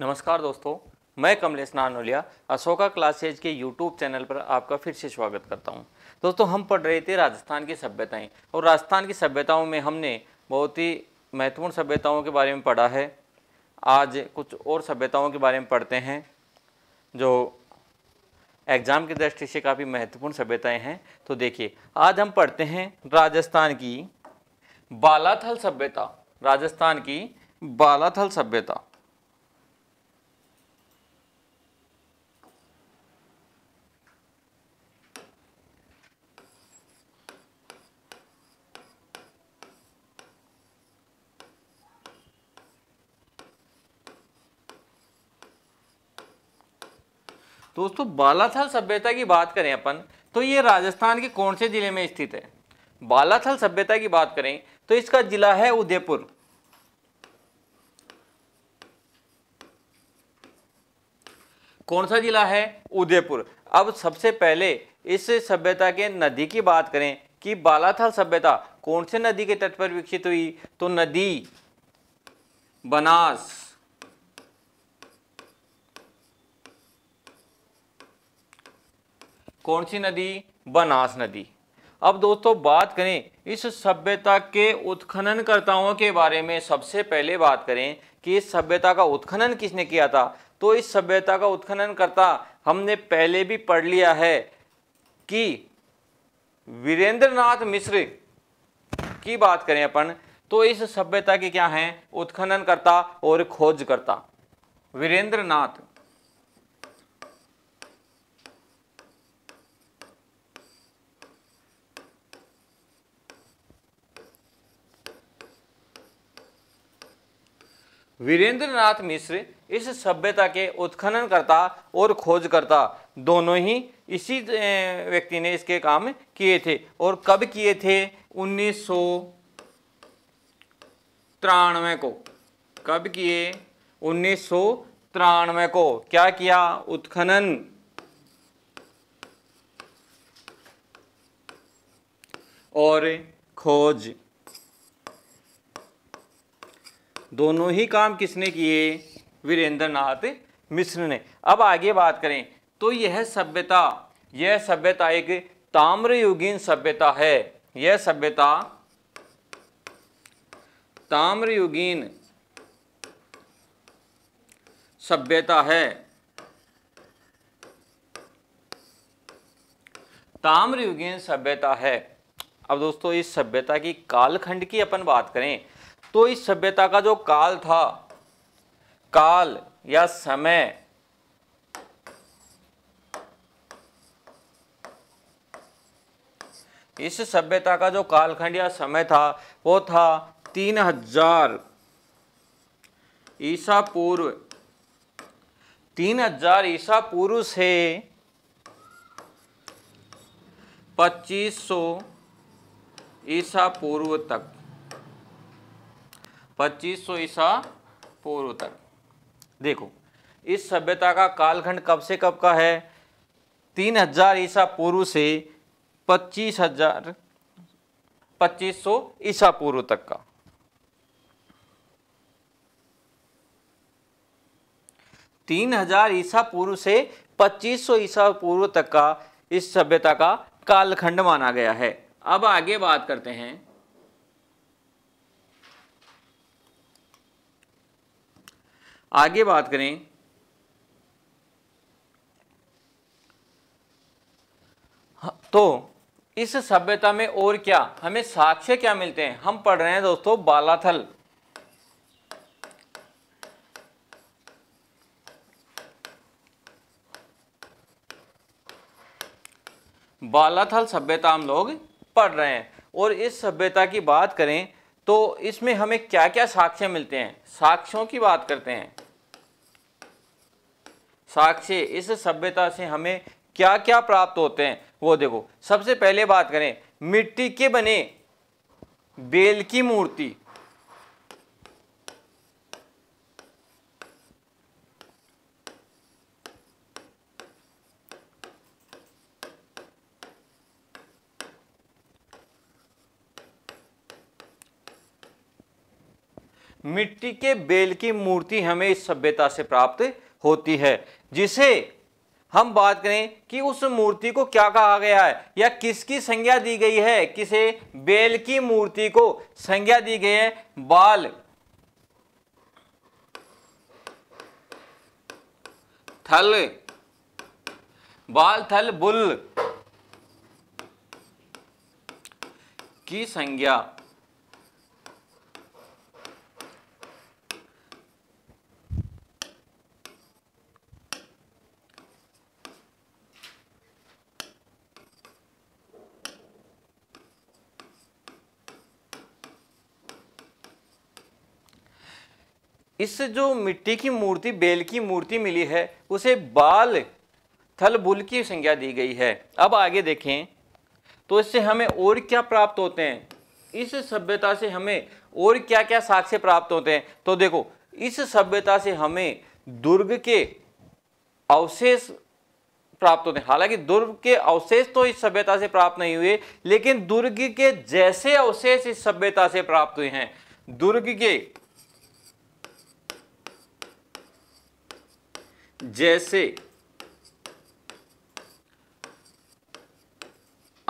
नमस्कार दोस्तों मैं कमलेश नानोलिया अशोका क्लासेज के यूट्यूब चैनल पर आपका फिर से स्वागत करता हूं दोस्तों हम पढ़ रहे थे राजस्थान की सभ्यताएं और राजस्थान की सभ्यताओं में हमने बहुत ही महत्वपूर्ण सभ्यताओं के बारे में पढ़ा है आज कुछ और सभ्यताओं के बारे में पढ़ते हैं जो एग्ज़ाम की दृष्टि से काफ़ी महत्वपूर्ण सभ्यताएँ हैं तो देखिए आज हम पढ़ते हैं राजस्थान की बालाथल सभ्यता राजस्थान की बालाथल सभ्यता दोस्तों बालाथल सभ्यता की बात करें अपन तो ये राजस्थान के कौन से ज़िले में स्थित है बालाथल सभ्यता की बात करें तो इसका जिला है उदयपुर कौन सा जिला है उदयपुर अब सबसे पहले इस सभ्यता के नदी की बात करें कि बालाथल सभ्यता कौन से नदी के तट पर विकसित हुई तो नदी बनास कौन सी नदी बनास नदी अब दोस्तों बात करें इस सभ्यता के उत्खननकर्ताओं के बारे में सबसे पहले बात करें कि इस सभ्यता का उत्खनन किसने किया था तो इस सभ्यता का उत्खननकर्ता हमने पहले भी पढ़ लिया है कि वीरेंद्रनाथ मिश्र की बात करें अपन तो इस सभ्यता के क्या हैं उत्खननकर्ता और खोजकर्ता वीरेंद्रनाथ वीरेंद्रनाथ मिश्र इस सभ्यता के उत्खननकर्ता और खोजकर्ता दोनों ही इसी व्यक्ति ने इसके काम किए थे और कब किए थे उन्नीस सौ को कब किए उन्नीस सौ तिरानवे को क्या किया उत्खनन और खोज दोनों ही काम किसने किए वीरेंद्र नाथ मिश्र ने अब आगे बात करें तो यह सभ्यता यह सभ्यता एक ताम्रयुगीन सभ्यता है यह सभ्यता ताम्रयुगीन सभ्यता है ताम्रयुगीन सभ्यता है अब दोस्तों इस सभ्यता की कालखंड की अपन बात करें तो इस सभ्यता का जो काल था काल या समय इस सभ्यता का जो कालखंड या समय था वो था तीन हजार ईसा पूर्व तीन हजार ईसा पूर्व से पच्चीस सौ ईसा पूर्व तक पच्चीस सौ ईसा पूर्व तक देखो इस सभ्यता का कालखंड कब से कब का है तीन हजार ईसा पूर्व से पच्चीस हजार पच्चीस सौ ईसा पूर्व तक का तीन हजार ईसा पूर्व से पच्चीस सौ ईसा पूर्व तक का इस सभ्यता का कालखंड माना गया है अब आगे बात करते हैं आगे बात करें हाँ, तो इस सभ्यता में और क्या हमें साक्ष्य क्या मिलते हैं हम पढ़ रहे हैं दोस्तों बालाथल बालाथल सभ्यता हम लोग पढ़ रहे हैं और इस सभ्यता की बात करें तो इसमें हमें क्या क्या साक्ष्य मिलते हैं साक्ष्यों की बात करते हैं साक्ष्य इस सभ्यता से हमें क्या क्या प्राप्त होते हैं वो देखो सबसे पहले बात करें मिट्टी के बने बेल की मूर्ति मिट्टी के बेल की मूर्ति हमें इस सभ्यता से प्राप्त होती है जिसे हम बात करें कि उस मूर्ति को क्या कहा गया है या किसकी संज्ञा दी गई है किसे बेल की मूर्ति को संज्ञा दी गई है बाल थल बाल थल बुल की संज्ञा इस जो मिट्टी की मूर्ति बेल की मूर्ति मिली है उसे बाल थलबुल की संज्ञा दी गई है अब आगे देखें तो इससे हमें और क्या प्राप्त होते हैं इस सभ्यता से हमें और क्या क्या साक्ष्य प्राप्त होते हैं तो देखो इस सभ्यता से हमें दुर्ग के अवशेष प्राप्त होते हैं हालांकि दुर्ग के अवशेष तो इस सभ्यता से प्राप्त नहीं हुए लेकिन दुर्ग के जैसे अवशेष इस सभ्यता से प्राप्त हुए हैं दुर्ग के जैसे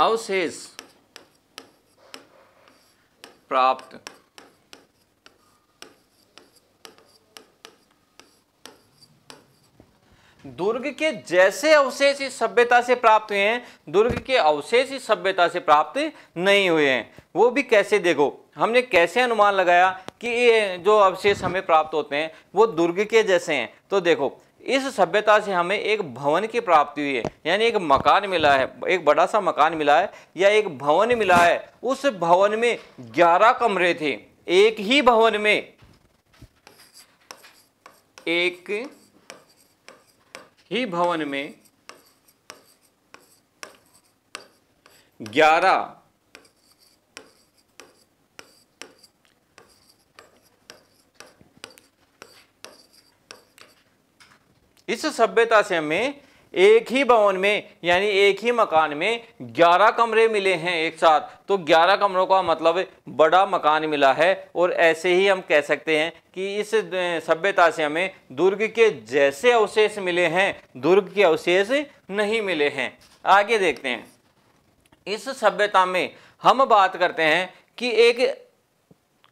अवशेष प्राप्त दुर्ग के जैसे अवशेष इस सभ्यता से प्राप्त हुए हैं दुर्ग के अवशेष इस सभ्यता से प्राप्त नहीं हुए हैं वो भी कैसे देखो हमने कैसे अनुमान लगाया कि ये जो अवशेष हमें प्राप्त होते हैं वो दुर्ग के जैसे हैं तो देखो इस सभ्यता से हमें एक भवन की प्राप्ति हुई है यानी एक मकान मिला है एक बड़ा सा मकान मिला है या एक भवन मिला है उस भवन में ग्यारह कमरे थे एक ही भवन में एक ही भवन में ग्यारह इस सभ्यता से हमें एक ही भवन में यानी एक ही मकान में 11 कमरे मिले हैं एक साथ तो 11 कमरों का मतलब बड़ा मकान मिला है और ऐसे ही हम कह सकते हैं कि इस सभ्यता से हमें दुर्ग के जैसे अवशेष मिले हैं दुर्ग के अवशेष नहीं मिले हैं आगे देखते हैं इस सभ्यता में हम बात करते हैं कि एक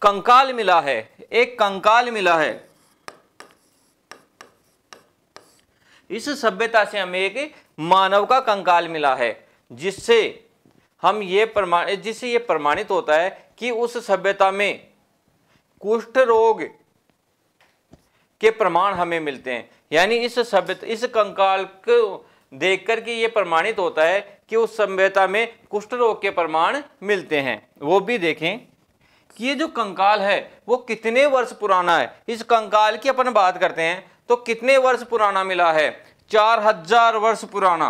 कंकाल मिला है एक कंकाल मिला है इस सभ्यता से हमें एक मानव का कंकाल मिला है जिससे हम ये प्रमाण जिससे ये प्रमाणित होता है कि उस सभ्यता में कुष्ठ रोग के प्रमाण हमें मिलते हैं यानी इस सभ्यता इस कंकाल को देख कर के ये प्रमाणित होता है कि उस सभ्यता में कुष्ठ रोग के प्रमाण मिलते हैं वो भी देखें कि ये जो कंकाल है वो कितने वर्ष पुराना है इस कंकाल की अपन बात करते हैं तो कितने वर्ष पुराना मिला है चार हजार वर्ष पुराना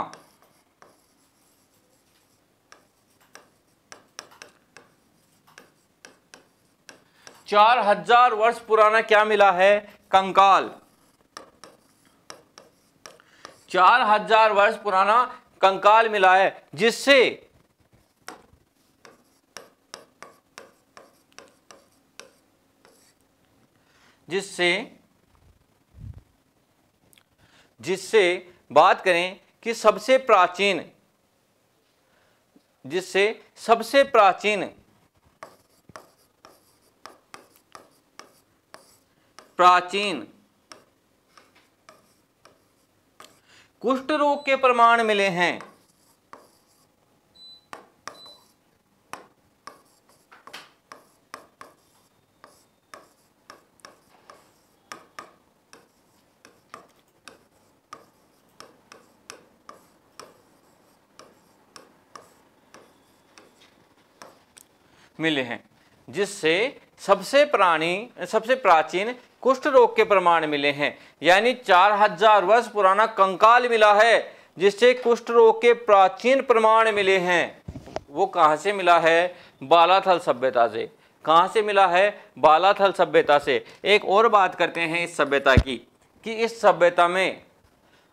चार हजार वर्ष पुराना क्या मिला है कंकाल चार हजार वर्ष पुराना कंकाल मिला है जिससे जिससे जिससे बात करें कि सबसे प्राचीन जिससे सबसे प्राचीन प्राचीन कुष्ठ रोग के प्रमाण मिले हैं मिले हैं जिससे सबसे प्राणी सबसे प्राचीन कुष्ठ रोग के प्रमाण मिले हैं यानी चार हजार वर्ष पुराना कंकाल मिला है जिससे कुष्ठ रोग के प्राचीन प्रमाण मिले हैं वो कहाँ से मिला है बालाथल सभ्यता से कहाँ से मिला है बालाथल सभ्यता से एक और बात करते हैं इस सभ्यता की कि इस सभ्यता में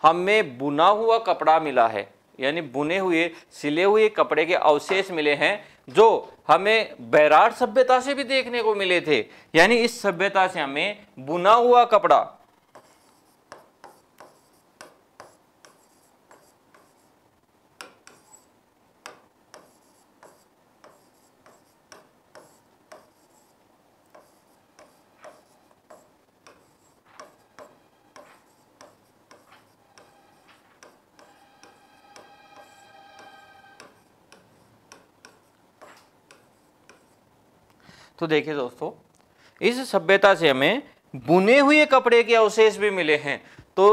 हमें बुना हुआ कपड़ा मिला है यानी बुने हुए सिले हुए कपड़े के अवशेष मिले हैं जो हमें बैराट सभ्यता से भी देखने को मिले थे यानी इस सभ्यता से हमें बुना हुआ कपड़ा तो देखिए दोस्तों इस सभ्यता से हमें बुने हुए कपड़े के अवशेष भी मिले हैं तो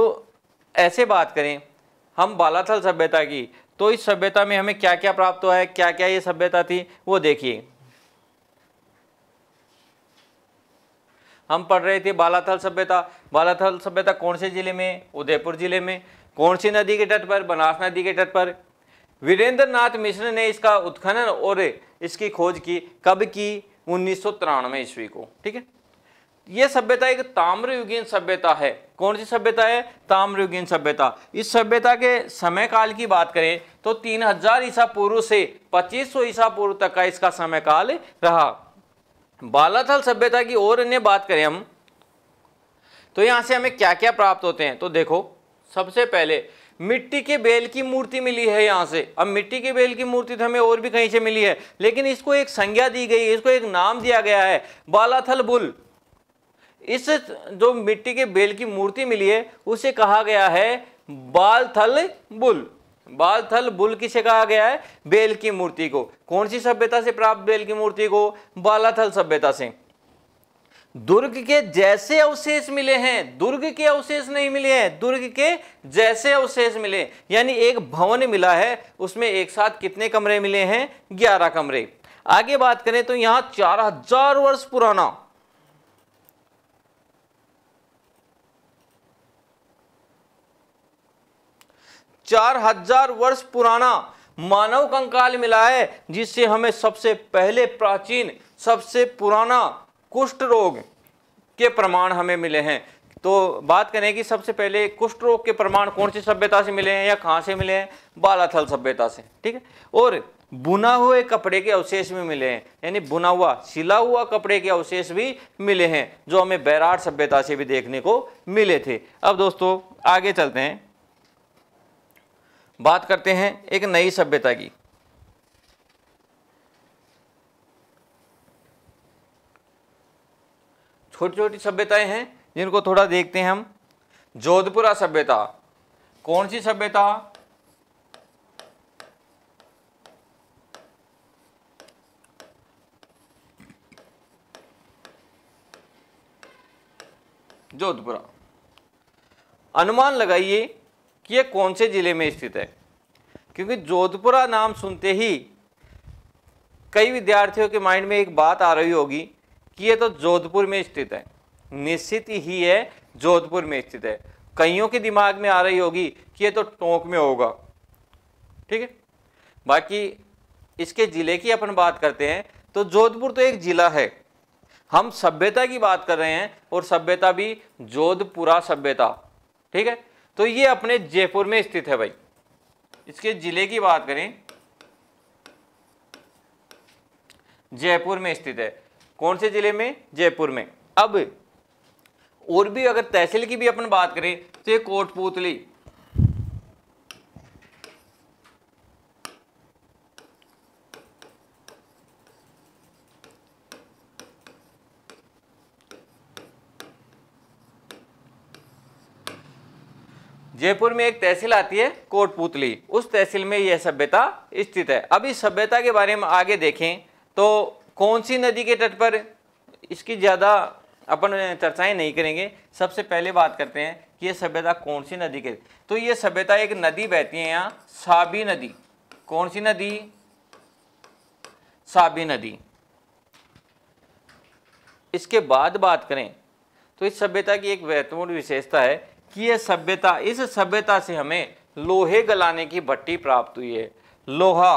ऐसे बात करें हम बालाथल सभ्यता की तो इस सभ्यता में हमें क्या क्या प्राप्त हुआ है क्या क्या ये सभ्यता थी वो देखिए हम पढ़ रहे थे बालाथल सभ्यता बालाथल सभ्यता कौन से जिले में उदयपुर जिले में कौन सी नदी के तट पर बनास नदी के तट पर वीरेंद्र नाथ मिश्र ने इसका उत्खनन और इसकी खोज की कब की उन्नीस सौ ईस्वी को ठीक है यह सभ्यता एक ताम्रयुगीन सभ्यता है कौन सी सभ्यता है ताम्रयुगीन सभ्यता इस सभ्यता के समय काल की बात करें तो 3000 ईसा पूर्व से 2500 ईसा पूर्व तक का इसका समय काल रहा बालाथल सभ्यता की और अन्य बात करें हम तो यहां से हमें क्या क्या प्राप्त होते हैं तो देखो सबसे पहले मिट्टी के बेल की मूर्ति मिली है यहाँ से अब मिट्टी के बेल की मूर्ति तो हमें और भी कहीं से मिली है लेकिन इसको एक संज्ञा दी गई है इसको एक नाम दिया गया है बालाथल बुल इस जो मिट्टी के बेल की मूर्ति मिली है उसे कहा गया है बालथल बुल बालथल बुल किसे कहा गया है बेल की मूर्ति को कौन सी सभ्यता से प्राप्त बेल की मूर्ति को बालाथल सभ्यता से दुर्ग के जैसे अवशेष मिले हैं दुर्ग के अवशेष नहीं मिले हैं दुर्ग के जैसे अवशेष मिले यानी एक भवन मिला है उसमें एक साथ कितने कमरे मिले हैं ग्यारह कमरे आगे बात करें तो यहां चार हजार वर्ष पुराना चार हजार वर्ष पुराना मानव कंकाल मिला है जिससे हमें सबसे पहले प्राचीन सबसे पुराना कुष्ठ रोग के प्रमाण हमें मिले हैं तो बात करें कि सबसे पहले कुष्ठ रोग के प्रमाण कौन सी सभ्यता से मिले हैं या कहाँ से मिले हैं बालाथल सभ्यता से ठीक है और बुना हुए कपड़े के अवशेष भी मिले हैं यानी बुना हुआ सिला हुआ कपड़े के अवशेष भी मिले हैं जो हमें बैराट सभ्यता से भी देखने को मिले थे अब दोस्तों आगे चलते हैं बात करते हैं एक नई सभ्यता की छोटी छोटी सभ्यताएं हैं जिनको थोड़ा देखते हैं हम जोधपुरा सभ्यता कौन सी सभ्यता जोधपुरा अनुमान लगाइए कि यह कौन से जिले में स्थित है क्योंकि जोधपुरा नाम सुनते ही कई विद्यार्थियों के माइंड में एक बात आ रही होगी कि ये तो जोधपुर में स्थित है निश्चित ही है जोधपुर में स्थित है कईयों के दिमाग में आ रही होगी कि ये तो टोंक में होगा ठीक है बाकी इसके ज़िले की अपन बात करते हैं तो जोधपुर तो एक ज़िला है हम सभ्यता की बात कर रहे हैं और सभ्यता भी जोधपुरा सभ्यता ठीक है तो ये अपने जयपुर में स्थित है भाई इसके ज़िले की बात करें जयपुर में स्थित है कौन से ज़िले में जयपुर में अब और भी अगर तहसील की भी अपन बात करें तो ये कोटपुतली जयपुर में एक तहसील आती है कोटपुतली उस तहसील में यह सभ्यता स्थित है अब इस सभ्यता के बारे में आगे देखें तो कौन सी नदी के तट पर इसकी ज़्यादा अपन चर्चाएं नहीं करेंगे सबसे पहले बात करते हैं कि ये सभ्यता कौन सी नदी के तो ये सभ्यता एक नदी बहती है यहाँ साबी नदी कौन सी नदी साबी नदी इसके बाद बात करें तो इस सभ्यता की एक महत्वपूर्ण विशेषता है कि यह सभ्यता इस सभ्यता से हमें लोहे गलाने की भट्टी प्राप्त हुई है लोहा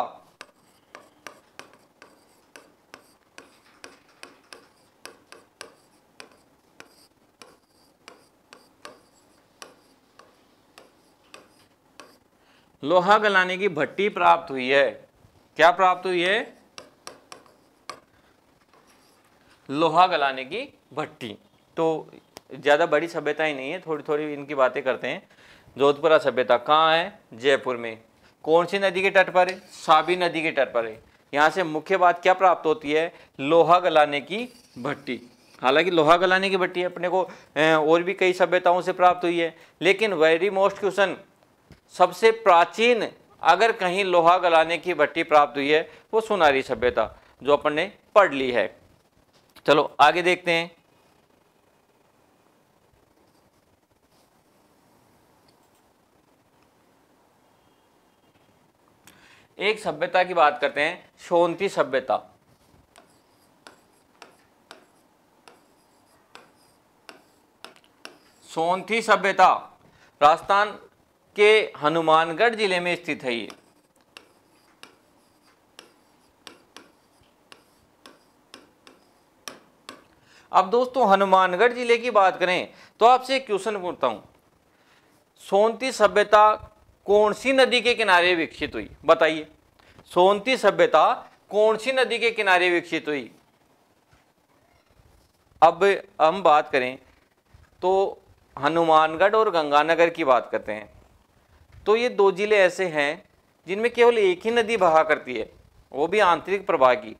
लोहा गलाने की भट्टी प्राप्त हुई है क्या प्राप्त हुई है लोहा गलाने की भट्टी तो ज़्यादा बड़ी सभ्यता ही नहीं है थोड़ी थोड़ी इनकी बातें करते हैं जोधपुरा सभ्यता कहाँ है जयपुर में कौन सी नदी के तट पर है साबी नदी के तट पर है यहाँ से मुख्य बात क्या प्राप्त होती है लोहा गलाने की भट्टी हालांकि लोहा गलाने की भट्टी अपने को और भी कई सभ्यताओं से प्राप्त हुई है लेकिन वेरी मोस्ट क्वेश्चन सबसे प्राचीन अगर कहीं लोहा गलाने की भट्टी प्राप्त हुई है वो सुनारी सभ्यता जो अपन ने पढ़ ली है चलो आगे देखते हैं एक सभ्यता की बात करते हैं शोंती सभ्यता सोनथी सभ्यता राजस्थान के हनुमानगढ़ जिले में स्थित है ये अब दोस्तों हनुमानगढ़ जिले की बात करें तो आपसे क्वेश्चन पूछता हूं सोनती सभ्यता कौन सी नदी के किनारे विकसित हुई बताइए सोनती सभ्यता कौन सी नदी के किनारे विकसित हुई अब हम बात करें तो हनुमानगढ़ और गंगानगर की बात करते हैं तो ये दो जिले ऐसे हैं जिनमें केवल एक ही नदी बहा करती है वो भी आंतरिक प्रवाह की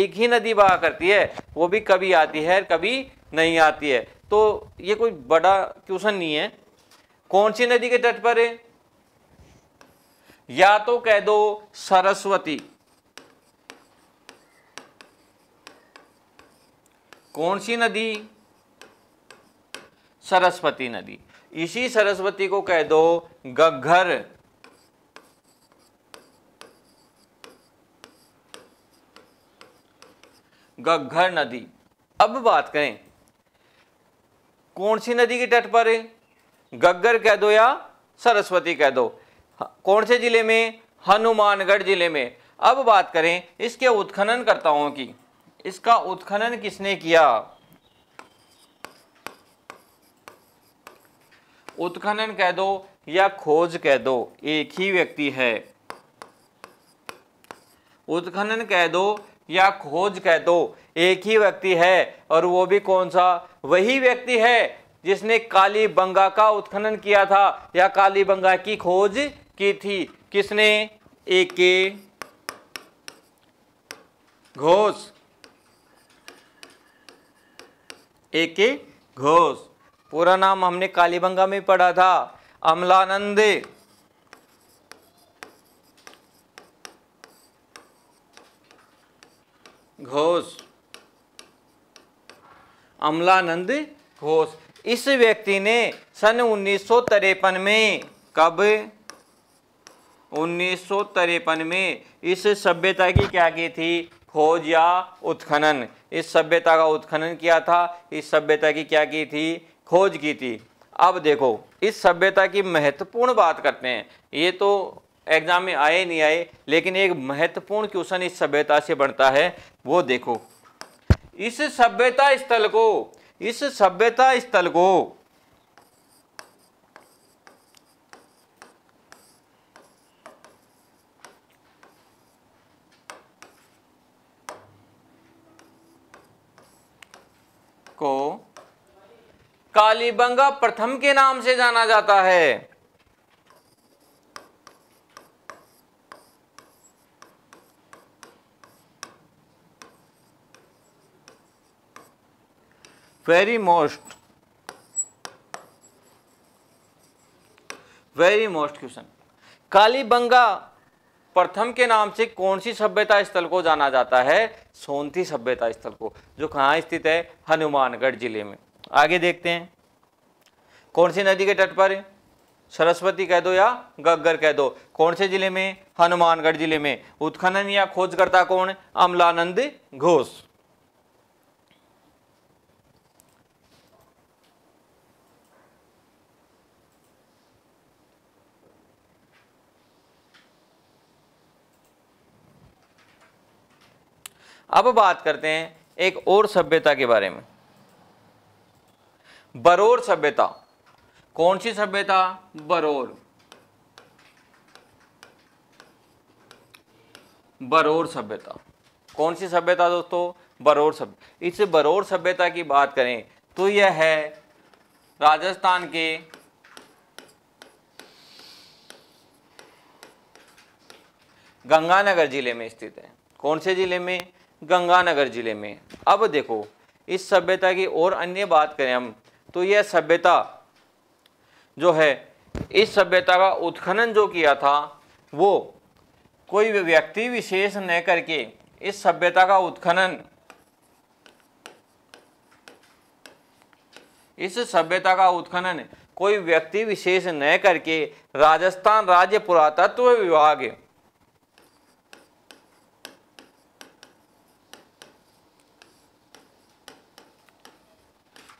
एक ही नदी बहा करती है वो भी कभी आती है कभी नहीं आती है तो ये कोई बड़ा क्वेश्चन नहीं है कौन सी नदी के तट पर है या तो कह दो सरस्वती कौन सी नदी सरस्वती नदी इसी सरस्वती को कह दो गग्घर गग्घर नदी अब बात करें कौन सी नदी के तट पर है गग्गर कह दो या सरस्वती कह दो हाँ, कौन से जिले में हनुमानगढ़ जिले में अब बात करें इसके उत्खननकर्ताओं की इसका उत्खनन किसने किया उत्खनन कह दो या खोज कह दो एक ही व्यक्ति है उत्खनन कह दो या खोज कह दो एक ही व्यक्ति है और वो भी कौन सा वही व्यक्ति है जिसने काली बंगा का उत्खनन किया था या काली बंगा की खोज की थी किसने ए के घोष ए के घोष पूरा नाम हमने कालीबंगा में पढ़ा था अमलानंद घोष अमलानंद घोष इस व्यक्ति ने सन उन्नीस में कब उन्नीस में इस सभ्यता की क्या की थी खोज या उत्खनन इस सभ्यता का उत्खनन किया था इस सभ्यता की क्या की थी खोज की थी अब देखो इस सभ्यता की महत्वपूर्ण बात करते हैं ये तो एग्जाम में आए नहीं आए लेकिन एक महत्वपूर्ण क्वेश्चन इस सभ्यता से बनता है वो देखो इस सभ्यता स्थल को इस सभ्यता स्थल को कालीबंगा प्रथम के नाम से जाना जाता है very most very most question Kalibangan प्रथम के नाम से कौन सी सभ्यता स्थल को जाना जाता है सोनती सभ्यता स्थल को जो कहाँ स्थित है हनुमानगढ़ जिले में आगे देखते हैं कौन सी नदी के तट पर सरस्वती कह दो या गग्गर कह दो कौन से जिले में हनुमानगढ़ जिले में उत्खनन या खोजकर्ता कौन अमलानंद घोष अब बात करते हैं एक और सभ्यता के बारे में बरोर सभ्यता कौन सी सभ्यता बरोर बरोर सभ्यता कौन सी सभ्यता दोस्तों बरोर सभ्य इस बरोर सभ्यता की बात करें तो यह है राजस्थान के गंगानगर जिले में स्थित है कौन से जिले में गंगानगर जिले में अब देखो इस सभ्यता की और अन्य बात करें हम तो यह सभ्यता जो है इस सभ्यता का उत्खनन जो किया था वो कोई व्यक्ति विशेष न करके इस सभ्यता का उत्खनन इस सभ्यता का उत्खनन कोई व्यक्ति विशेष न करके राजस्थान राज्य पुरातत्व विभाग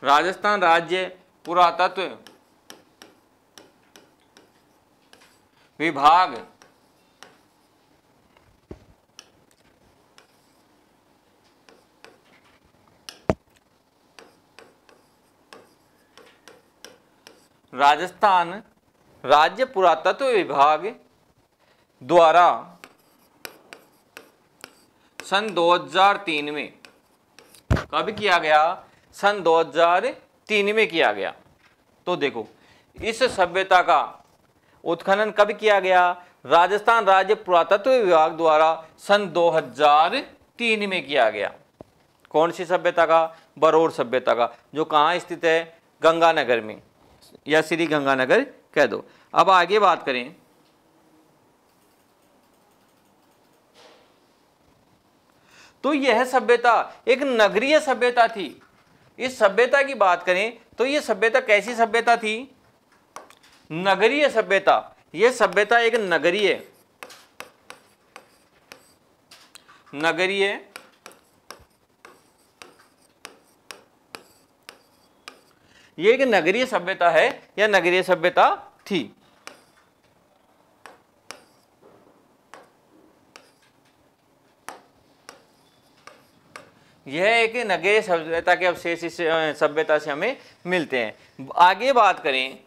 राजस्थान राज्य पुरातत्व विभाग राजस्थान राज्य पुरातत्व विभाग द्वारा सन 2003 में कब किया गया सन 2003 में किया गया तो देखो इस सभ्यता का उत्खनन कब किया गया राजस्थान राज्य पुरातत्व विभाग द्वारा सन 2003 में किया गया कौन सी सभ्यता का बरोड़ सभ्यता का जो कहाँ स्थित है गंगानगर में या श्री गंगानगर कह दो अब आगे बात करें तो यह सभ्यता एक नगरीय सभ्यता थी इस सभ्यता की बात करें तो यह सभ्यता कैसी सभ्यता थी नगरीय सभ्यता यह सभ्यता एक नगरीय नगरीय ये एक नगरीय सभ्यता है या नगरीय सभ्यता थी यह एक नगरीय सभ्यता के अवशेष इस सभ्यता से हमें मिलते हैं आगे बात करें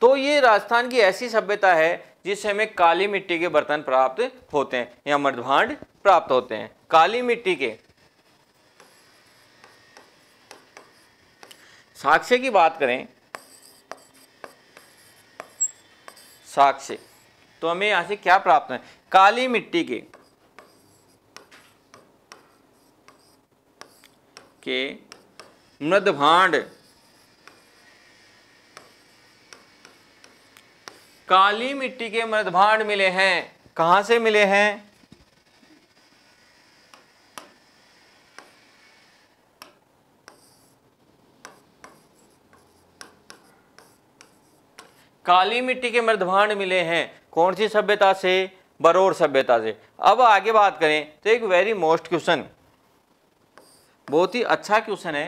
तो ये राजस्थान की ऐसी सभ्यता है जिससे हमें काली मिट्टी के बर्तन प्राप्त होते हैं या मर्दभांड प्राप्त होते हैं काली मिट्टी के साक्ष्य की बात करें साक्ष्य तो हमें यहां से क्या प्राप्त है काली मिट्टी के के मृदभांड काली मिट्टी के मृदभांड मिले हैं कहां से मिले हैं काली मिट्टी के मृदभांड मिले हैं कौन सी सभ्यता से बरोर सभ्यता से अब आगे बात करें तो एक वेरी मोस्ट क्वेश्चन बहुत ही अच्छा क्वेश्चन है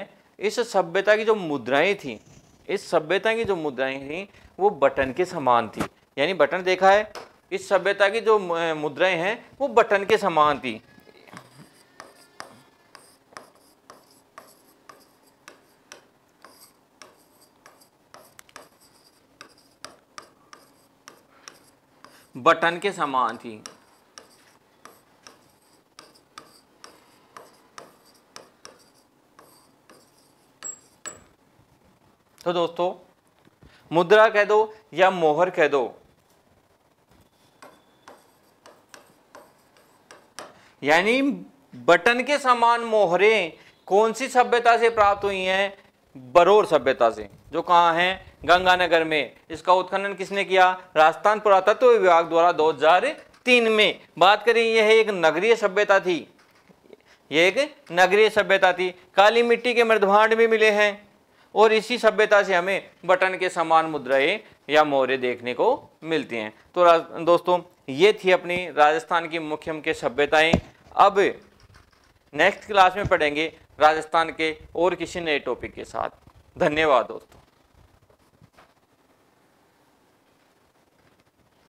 इस सभ्यता की जो मुद्राएं थी इस सभ्यता की जो मुद्राएं थी वो बटन के समान थी यानी बटन देखा है इस सभ्यता की जो मुद्राएं हैं वो बटन के समान थी बटन के समान थी तो दोस्तों मुद्रा कह दो या मोहर कह दो यानी बटन के समान मोहरें कौन सी सभ्यता से प्राप्त हुई हैं बरोर सभ्यता से जो कहाँ हैं गंगानगर में इसका उत्खनन किसने किया राजस्थान पुरातत्व विभाग द्वारा 2003 में बात करें यह एक नगरीय सभ्यता थी यह एक नगरीय सभ्यता थी काली मिट्टी के मृदभांड भी मिले हैं और इसी सभ्यता से हमें बटन के समान मुद्राएं या मोहरे देखने को मिलती हैं तो दोस्तों ये थी अपनी राजस्थान की मुख्य मुख्य सभ्यताएं अब नेक्स्ट क्लास में पढ़ेंगे राजस्थान के और किसी नए टॉपिक के साथ धन्यवाद दोस्तों